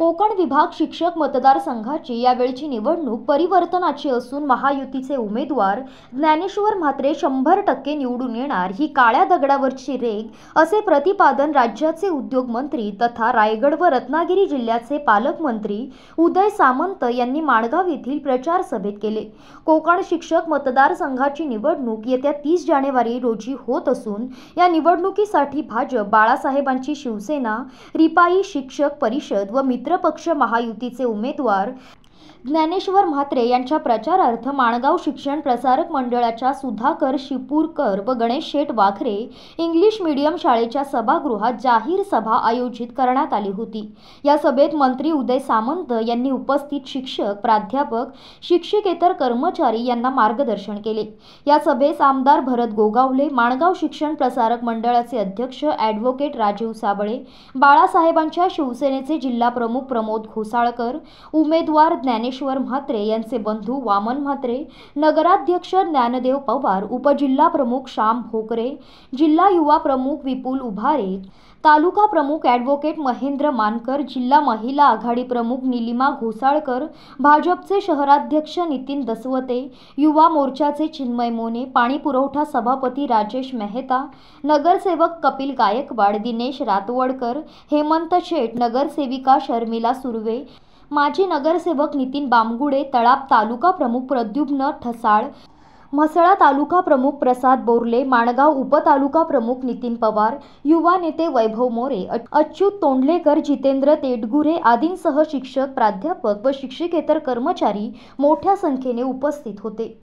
कोकण विभाग शिक्षक मतदारसंघाची यावेळची निवडणूक परिवर्तनाची असून महायुतीचे उमेदवार ज्ञानेश्वर म्हात्रे शंभर टक्के निवडून येणार ही काळ्या दगडावरची रेग असे प्रतिपादन राज्याचे उद्योग मंत्री तथा रायगड व रत्नागिरी जिल्ह्याचे पालकमंत्री उदय सामंत यांनी माणगाव येथील प्रचार सभेत केले कोकण शिक्षक मतदारसंघाची निवडणूक येत्या तीस जानेवारी रोजी होत असून या निवडणुकीसाठी भाजप बाळासाहेबांची शिवसेना रिपाई शिक्षक परिषद व मित्र मित्रपक्ष महायुतीचे उमेदवार ज्ञानेश्वर म्हात्रे यांच्या प्रचारार्थ माणगाव शिक्षण प्रसारक मंडळाच्या सुधाकर शिपूरकर व गणेश शेठ वाखरे इंग्लिश मीडियम शाळेच्या सभागृहात जाहीर सभा आयोजित करण्यात आली होती या सभेत मंत्री उदय सामंत यांनी उपस्थित शिक्षक प्राध्यापक शिक्षकेतर कर्मचारी यांना मार्गदर्शन केले या सभेस आमदार भरत गोगावले माणगाव शिक्षण प्रसारक मंडळाचे अध्यक्ष ॲडव्होकेट राजीव साबळे बाळासाहेबांच्या शिवसेनेचे जिल्हा प्रमुख प्रमोद घोसाळकर उमेदवार ज्ञानेश्वर म्हात्रे यांचे बंधू वामन म्हात्रे नगराध्यक्ष ज्ञानदेव पवार उपजिल्हा प्रमुख श्याम भोकरे जिल्हा युवा प्रमुख विपुल उभारे तालुका प्रमुख ॲडव्होकेट महेंद्र मानकर जिल्हा महिला आघाडी प्रमुख निलिमा घोसाळकर भाजपचे शहराध्यक्ष नितीन दसवते युवा मोर्चाचे चिन्मय मोने पाणी पुरवठा सभापती राजेश मेहता नगरसेवक कपिल गायकवाड दिनेश रातवडकर हेमंत शेठ नगरसेविका शर्मिला सुर्वे माजी नगरसेवक नितीन बामगुडे तळाप तालुका प्रमुख प्रद्युम्न ठसाळ म्हसळा तालुका प्रमुख प्रसाद बोर्ले माणगाव उपतालुका प्रमुख नितीन पवार युवा नेते वैभव मोरे अच्युत तोंडलेकर जितेंद्र तेडगुरे आदींसह शिक्षक प्राध्यापक व शिक्षिकेतर कर्मचारी मोठ्या संख्येने उपस्थित होते